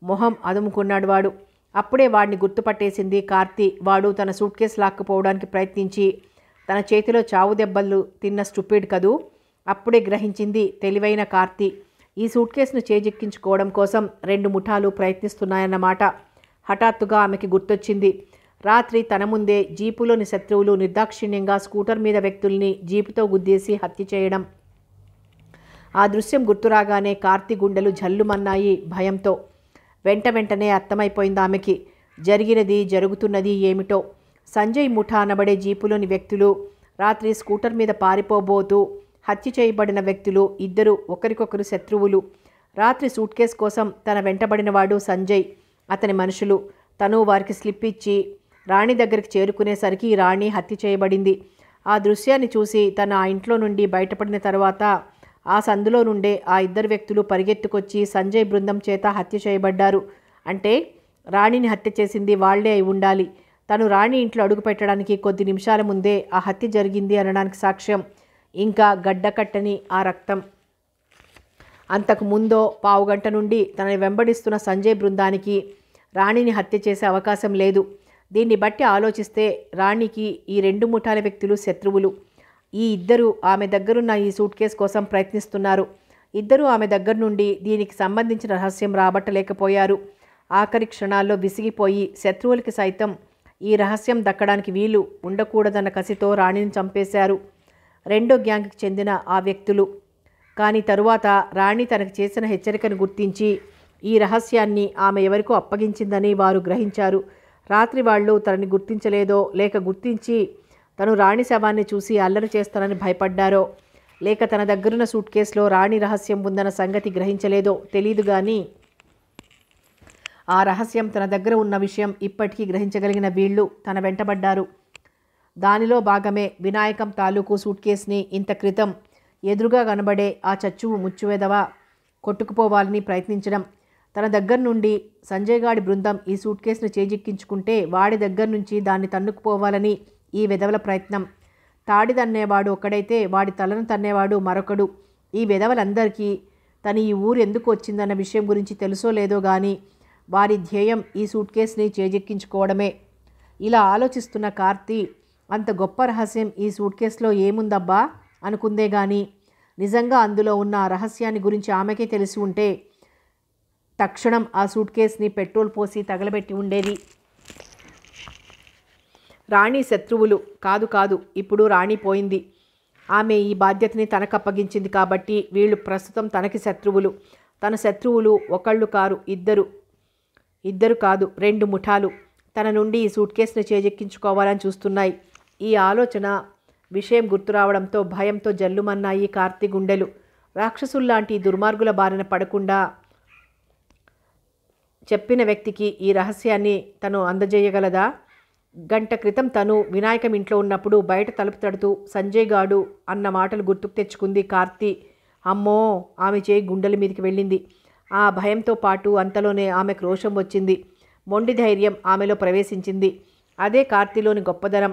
మొహం అదుముకున్నాడు వాడు అప్పుడే వాడిని గుర్తుపట్టేసింది కార్తి వాడు తన సూట్ కేస్ లాక్కుపోవడానికి ప్రయత్నించి తన చేతిలో చావు దెబ్బలు తిన్న స్టూపిడ్ కదూ అప్పుడే గ్రహించింది తెలివైన కార్తి ఈ సూట్ కేసును చేజెక్కించుకోవడం కోసం రెండు ముఠాలు ప్రయత్నిస్తున్నాయన్నమాట హఠాత్తుగా ఆమెకి గుర్తొచ్చింది రాత్రి తన ముందే జీపులోని శత్రువులు నిర్దాక్షిణ్యంగా స్కూటర్ మీద వ్యక్తుల్ని జీపుతో గుద్దేసి హత్య చేయడం ఆ దృశ్యం గుర్తురాగానే కార్తి గుండెలు జల్లుమన్నాయి భయంతో వెంట వెంటనే అర్థమైపోయింది ఆమెకి జరిగినది జరుగుతున్నది ఏమిటో సంజయ్ ముఠా అనబడే జీపులోని వ్యక్తులు రాత్రి స్కూటర్ మీద పారిపోబోతూ హత్య చేయబడిన వ్యక్తులు ఇద్దరు ఒకరికొకరు శత్రువులు రాత్రి సూట్ కేసు కోసం తన వెంటబడినవాడు సంజయ్ అతని మనుషులు తను వారికి స్లిప్ ఇచ్చి రాణి దగ్గరికి చేరుకునేసరికి రాణి హత్య చేయబడింది ఆ దృశ్యాన్ని చూసి తన ఆ ఇంట్లో నుండి బయటపడిన తర్వాత ఆ సందులో నుండే ఆ ఇద్దరు వ్యక్తులు పరిగెత్తుకొచ్చి సంజయ్ బృందం చేత హత్య చేయబడ్డారు అంటే రాణిని హత్య చేసింది వాళ్లే అయి ఉండాలి తను రాణి ఇంట్లో అడుగు పెట్టడానికి కొద్ది నిమిషాల ముందే ఆ హత్య జరిగింది అనడానికి సాక్ష్యం ఇంకా గడ్డకట్టని ఆ రక్తం అంతకు ముందో పావుగంట నుండి తనని వెంబడిస్తున్న సంజయ్ బృందానికి రాణిని హత్య చేసే అవకాశం లేదు దీన్ని బట్టి ఆలోచిస్తే రాణికి ఈ రెండు ముఠాల వ్యక్తులు శత్రువులు ఈ ఇద్దరు ఆమె దగ్గరున్న ఈ సూట్ కేస్ కోసం ప్రయత్నిస్తున్నారు ఇద్దరు ఆమె దగ్గర నుండి దీనికి సంబంధించిన రహస్యం రాబట్టలేకపోయారు ఆఖరి క్షణాల్లో విసిగిపోయి శత్రువులకి సైతం ఈ రహస్యం దక్కడానికి వీలు ఉండకూడదన్న కసితో రాణిని చంపేశారు రెండో గ్యాంగ్కి చెందిన ఆ వ్యక్తులు కానీ తరువాత రాణి తనకు చేసిన హెచ్చరికను గుర్తించి ఈ రహస్యాన్ని ఆమె ఎవరికో అప్పగించిందని వారు గ్రహించారు రాత్రి వాళ్ళు తనని గుర్తించలేదో లేక గుర్తించి తను రాణి శవాన్ని చూసి అల్లరి చేస్తానని భయపడ్డారో లేక తన దగ్గరున్న సూట్ కేసులో రాణి రహస్యం ఉందన్న సంగతి గ్రహించలేదో తెలీదు కానీ ఆ రహస్యం తన దగ్గర ఉన్న విషయం ఇప్పటికీ గ్రహించగలిగిన వీళ్ళు తన వెంటబడ్డారు దానిలో భాగమే వినాయకం తాలూకు సూట్ కేసుని ఇంత క్రితం ఎదురుగా కనబడే ఆ చచ్చువు ముచ్చువెదవా కొట్టుకుపోవాలని ప్రయత్నించడం తన దగ్గర నుండి సంజయ్ గాడి బృందం ఈ సూట్ కేసును చేజిక్కించుకుంటే వాడి దగ్గర నుంచి దాన్ని తన్నుకుపోవాలని ఈ విధవల ప్రయత్నం తాడి తన్నేవాడు ఒక్కడైతే వాడి తలను తన్నేవాడు మరొకడు ఈ విధవలందరికీ తను ఈ ఊరు ఎందుకు వచ్చిందన్న విషయం గురించి తెలుసో లేదో కానీ వారి ధ్యేయం ఈ సూట్ కేసుని చేజెక్కించుకోవడమే ఇలా ఆలోచిస్తున్న కార్తి అంత గొప్ప రహస్యం ఈ సూట్ కేసులో ఏముందబ్బా అనుకుందే కానీ నిజంగా అందులో ఉన్న రహస్యాన్ని గురించి ఆమెకే తెలిసి ఉంటే తక్షణం ఆ సూట్ కేసుని పెట్రోల్ పోసి తగలబెట్టి ఉండేది రాణి శత్రువులు కాదు కాదు ఇప్పుడు రాణి పోయింది ఆమె ఈ బాధ్యతని తనకు అప్పగించింది కాబట్టి వీళ్ళు ప్రస్తుతం తనకి శత్రువులు తన శత్రువులు ఒకళ్ళు కారు ఇద్దరు ఇద్దరు కాదు రెండు ముఠాలు తన నుండి ఈ సూట్ కేసును చేజెక్కించుకోవాలని చూస్తున్నాయి ఈ ఆలోచన విషయం గుర్తురావడంతో భయంతో జల్లుమన్నాయి కార్తి గుండెలు రాక్షసుల్లాంటి దుర్మార్గుల బారిన పడకుండా చెప్పిన వ్యక్తికి ఈ రహస్యాన్ని తను అందజేయగలదా గంట క్రితం తను వినాయకం ఇంట్లో ఉన్నప్పుడు బయట తలుపు తడుతూ సంజయ్ గాడు అన్న మాటలు గుర్తుకు తెచ్చుకుంది కార్తీ అమ్మో ఆమె చేయి గుండెల మీదకి వెళ్ళింది ఆ భయంతో పాటు అంతలోనే ఆమెకు రోషం వచ్చింది మొండి ధైర్యం ఆమెలో ప్రవేశించింది అదే కార్తీలోని గొప్పదనం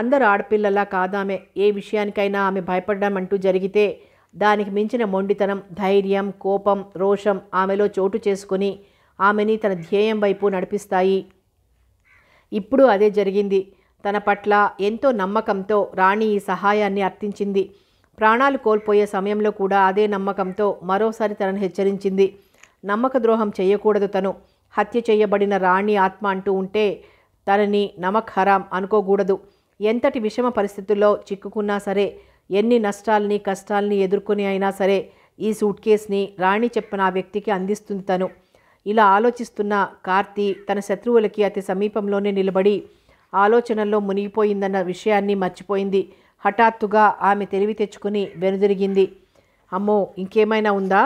అందరు ఆడపిల్లలా కాదామె ఏ విషయానికైనా ఆమె భయపడడం అంటూ జరిగితే దానికి మించిన మొండితనం ధైర్యం కోపం రోషం ఆమెలో చోటు చేసుకుని ఆమెని తన ధ్యేయం వైపు నడిపిస్తాయి ఇప్పుడు అదే జరిగింది తన పట్ల ఎంతో నమ్మకంతో రాణి ఈ సహాయాన్ని అర్థించింది ప్రాణాలు కోల్పోయే సమయంలో కూడా అదే నమ్మకంతో మరోసారి తనను హెచ్చరించింది నమ్మక ద్రోహం చేయకూడదు తను హత్య చేయబడిన రాణి ఆత్మ అంటూ ఉంటే తనని నమక్ హరాం అనుకోకూడదు ఎంతటి విషమ పరిస్థితుల్లో చిక్కుకున్నా సరే ఎన్ని నష్టాల్ని కష్టాల్ని ఎదుర్కొని అయినా సరే ఈ సూట్ కేస్ని రాణి చెప్పిన ఆ వ్యక్తికి అందిస్తుంది తను ఇలా ఆలోచిస్తున్న కార్తి తన శత్రువులకి అతి సమీపంలోనే నిలబడి ఆలోచనల్లో మునిగిపోయిందన్న విషయాన్ని మర్చిపోయింది హఠాత్తుగా ఆమె తెలివి తెచ్చుకుని వెనుదిరిగింది అమ్మో ఇంకేమైనా ఉందా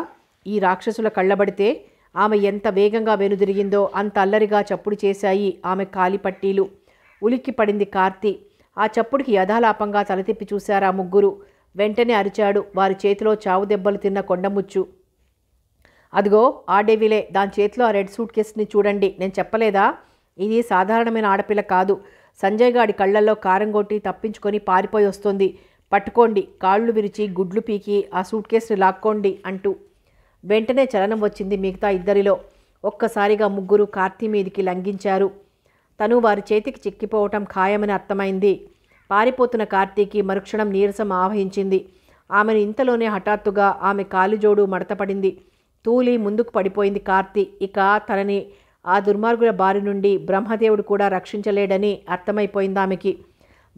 ఈ రాక్షసుల కళ్ళబడితే ఆమె ఎంత వేగంగా వెనుదిరిగిందో అంత అల్లరిగా చప్పుడు చేశాయి ఆమె కాలిపట్టీలు ఉలిక్కి పడింది కార్తి ఆ చప్పుడికి యథాలాపంగా తలతిప్పి చూశారు ఆ ముగ్గురు వెంటనే అరిచాడు వారి చేతిలో చావు దెబ్బలు తిన్న కొండముచ్చు అదిగో ఆ డెవిలే దాని చేతిలో ఆ రెడ్ సూట్ కేసుని చూడండి నేను చెప్పలేదా ఇది సాధారణమైన ఆడపిల్ల కాదు సంజయ్ గాడి కళ్ళల్లో కారం కొట్టి తప్పించుకొని పారిపోయి వస్తుంది పట్టుకోండి కాళ్ళు విరిచి గుడ్లు పీకి ఆ సూట్ కేసుని లాక్కోండి అంటూ వెంటనే చలనం వచ్చింది మిగతా ఇద్దరిలో ఒక్కసారిగా ముగ్గురు కార్తీ మీదికి లంఘించారు తను వారి చేతికి చిక్కిపోవటం ఖాయమని అర్థమైంది పారిపోతున్న కార్తీకి మరుక్షణం నీరసం ఆవహించింది ఆమెను ఇంతలోనే హఠాత్తుగా ఆమె కాలుజోడు మడతపడింది తూలి ముందుకు పడిపోయింది కార్తి ఇక తనని ఆ దుర్మార్గుల బారి నుండి బ్రహ్మదేవుడు కూడా రక్షించలేడని అర్థమైపోయింది ఆమెకి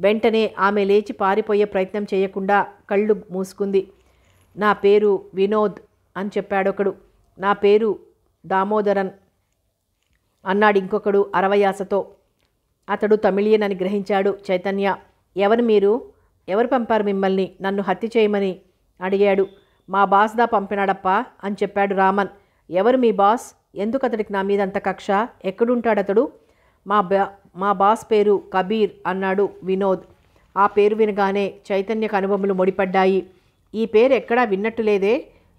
వెంటనే ఆమె లేచి పారిపోయే ప్రయత్నం చేయకుండా కళ్ళు మూసుకుంది నా పేరు వినోద్ అని చెప్పాడు ఒకడు నా పేరు దామోదరన్ అన్నాడు ఇంకొకడు అరవయాసతో అతడు తమిళియన్ అని గ్రహించాడు చైతన్య ఎవరు మీరు ఎవరు పంపారు మిమ్మల్ని నన్ను హత్య చేయమని అడిగాడు మా బాస్దా పంపినాడప్పా అని చెప్పాడు రామన్ ఎవరు మీ బాస్ ఎందుకు అతడికి నా మీద అంత కక్ష ఎక్కడుంటాడతడు మా బా మా బాస్ పేరు కబీర్ అన్నాడు వినోద్ ఆ పేరు వినగానే చైతన్యకు అనుభవములు ముడిపడ్డాయి ఈ పేరు ఎక్కడా విన్నట్టు లేదే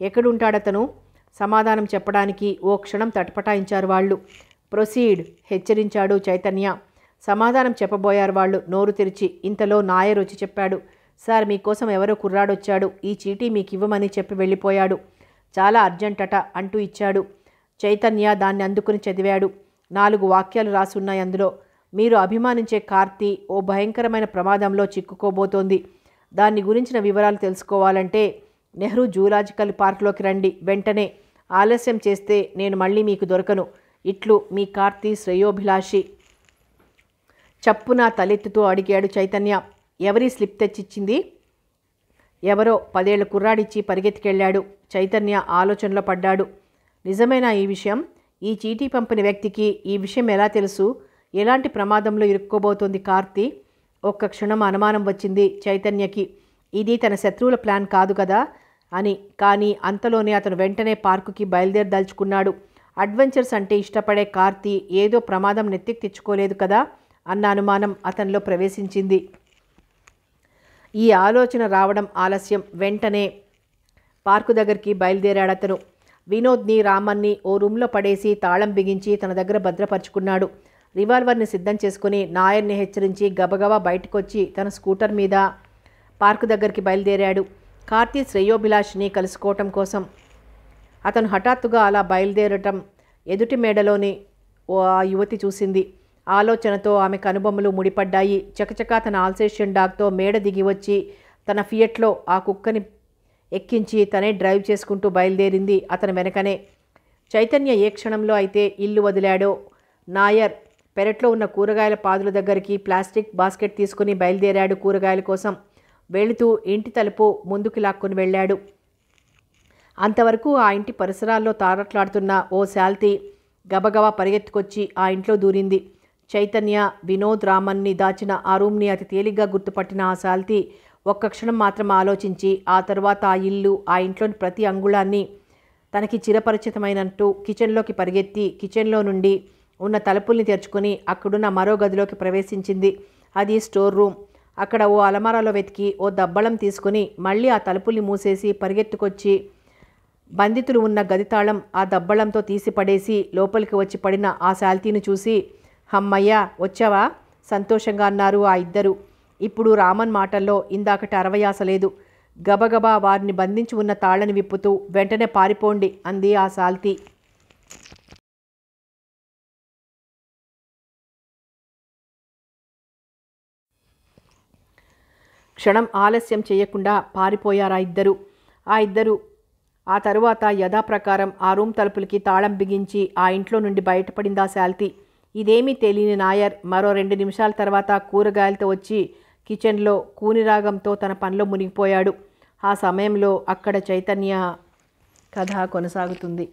ఎక్కడుంటాడతను సమాధానం చెప్పడానికి ఓ క్షణం తటపటాయించారు వాళ్ళు ప్రొసీడ్ హెచ్చరించాడు చైతన్య సమాధానం చెప్పబోయారు వాళ్ళు నోరు తెరిచి ఇంతలో నాయర్ వచ్చి చెప్పాడు సార్ మీకోసం ఎవరో కుర్రాడొచ్చాడు ఈ చీటీ మీకు ఇవ్వమని చెప్పి వెళ్ళిపోయాడు చాలా అర్జెంటట అంటూ ఇచ్చాడు చైతన్య దాన్ని అందుకుని చదివాడు నాలుగు వాక్యాలు రాసున్నాయి అందులో మీరు అభిమానించే కార్తీ ఓ భయంకరమైన ప్రమాదంలో చిక్కుకోబోతోంది దాని గురించిన వివరాలు తెలుసుకోవాలంటే నెహ్రూ జూలాజికల్ పార్క్లోకి రండి వెంటనే ఆలస్యం చేస్తే నేను మళ్ళీ మీకు దొరకను ఇట్లు మీ కార్తీ శ్రేయోభిలాషి చప్పున తలెత్తుతూ అడిగాడు చైతన్య ఎవరి స్లిప్ తెచ్చిచ్చింది ఎవరో పదేళ్ల కుర్రాడిచ్చి పరిగెత్తికెళ్లాడు చైతన్య ఆలోచనలో పడ్డాడు నిజమైన ఈ విషయం ఈ చీటీ పంపిన వ్యక్తికి ఈ విషయం ఎలా తెలుసు ఎలాంటి ప్రమాదంలో ఇరుక్కోబోతోంది కార్తి ఒక్క క్షణం అనుమానం వచ్చింది చైతన్యకి ఇది తన శత్రువుల ప్లాన్ కాదు కదా అని కానీ అంతలోనే అతను వెంటనే పార్కుకి బయలుదేరదలుచుకున్నాడు అడ్వెంచర్స్ అంటే ఇష్టపడే కార్తి ఏదో ప్రమాదం నెత్తికి తెచ్చుకోలేదు కదా అన్న అనుమానం అతనిలో ప్రవేశించింది ఈ ఆలోచన రావడం ఆలస్యం వెంటనే పార్కు దగ్గరికి బయలుదేరాడతను వినోద్ని రామన్ని ఓ రూమ్లో పడేసి తాళం బిగించి తన దగ్గర భద్రపరుచుకున్నాడు రివాల్వర్ని సిద్ధం చేసుకుని నాయర్ని హెచ్చరించి గబగబా బయటకొచ్చి తన స్కూటర్ మీద పార్కు దగ్గరికి బయలుదేరాడు కార్తీ శ్రేయోభిలాష్ని కలుసుకోవటం కోసం అతను హఠాత్తుగా అలా బయలుదేరటం ఎదుటి మేడలోని ఓ యువతి చూసింది ఆలోచనతో ఆమె కనుబొమ్మలు ముడిపడ్డాయి చకచకా తన ఆల్సేషియన్ డాగ్తో మేడ దిగి వచ్చి తన ఫియట్లో ఆ కుక్కని ఎక్కించి తనే డ్రైవ్ చేసుకుంటూ బయలుదేరింది అతని వెనకనే చైతన్య ఏ క్షణంలో అయితే ఇల్లు వదిలాడో నాయర్ పెరట్లో ఉన్న కూరగాయల పాదుల దగ్గరికి ప్లాస్టిక్ బాస్కెట్ తీసుకుని బయలుదేరాడు కూరగాయల కోసం వెళుతూ ఇంటి తలుపు ముందుకు లాక్కొని వెళ్ళాడు అంతవరకు ఆ ఇంటి పరిసరాల్లో తారట్లాడుతున్న ఓ శాల్తీ గబగబా పరిగెత్తుకొచ్చి ఆ ఇంట్లో దూరింది చైతన్య వినోద్ రామన్ని దాచిన ఆ రూమ్ని అతి తేలిగ్గా గుర్తుపట్టిన ఆ సాల్తి ఒక్క క్షణం మాత్రం ఆలోచించి ఆ తర్వాత ఆ ఇల్లు ఆ ఇంట్లోని ప్రతి అంగుళాన్ని తనకి చిరపరిచితమైనట్టు కిచెన్లోకి పరిగెత్తి కిచెన్లో నుండి ఉన్న తలుపుల్ని తెరుచుకొని అక్కడున్న మరో గదిలోకి ప్రవేశించింది అది స్టోర్ రూమ్ అక్కడ ఓ అలమారాలో వెతికి ఓ దబ్బళం తీసుకుని మళ్ళీ ఆ తలుపుల్ని మూసేసి పరిగెత్తుకొచ్చి బంధితులు ఉన్న గది తాళం ఆ దబ్బళంతో తీసి పడేసి లోపలికి వచ్చి పడిన ఆ శాల్తీని చూసి హమ్మయ్య వచ్చావా సంతోషంగా అన్నారు ఆ ఇద్దరు ఇప్పుడు రామన్ మాటల్లో ఇందాకటి అరవయాస లేదు గబగబా వారిని బంధించి ఉన్న తాళ్ళని విప్పుతూ వెంటనే పారిపోండి అంది ఆ సాల్తీ క్షణం ఆలస్యం చేయకుండా పారిపోయారా ఇద్దరు ఆ ఇద్దరు ఆ తరువాత యథాప్రకారం ఆ రూమ్ తలుపులకి తాళం బిగించి ఆ ఇంట్లో నుండి బయటపడిందా శాల్తీ ఇదేమీ తెలియని నాయర్ మరో రెండు నిమిషాల తర్వాత కూరగాయలతో వచ్చి కిచెన్లో కూనిరాగంతో తన పనిలో మునిగిపోయాడు ఆ సమయంలో అక్కడ చైతన్య కథ కొనసాగుతుంది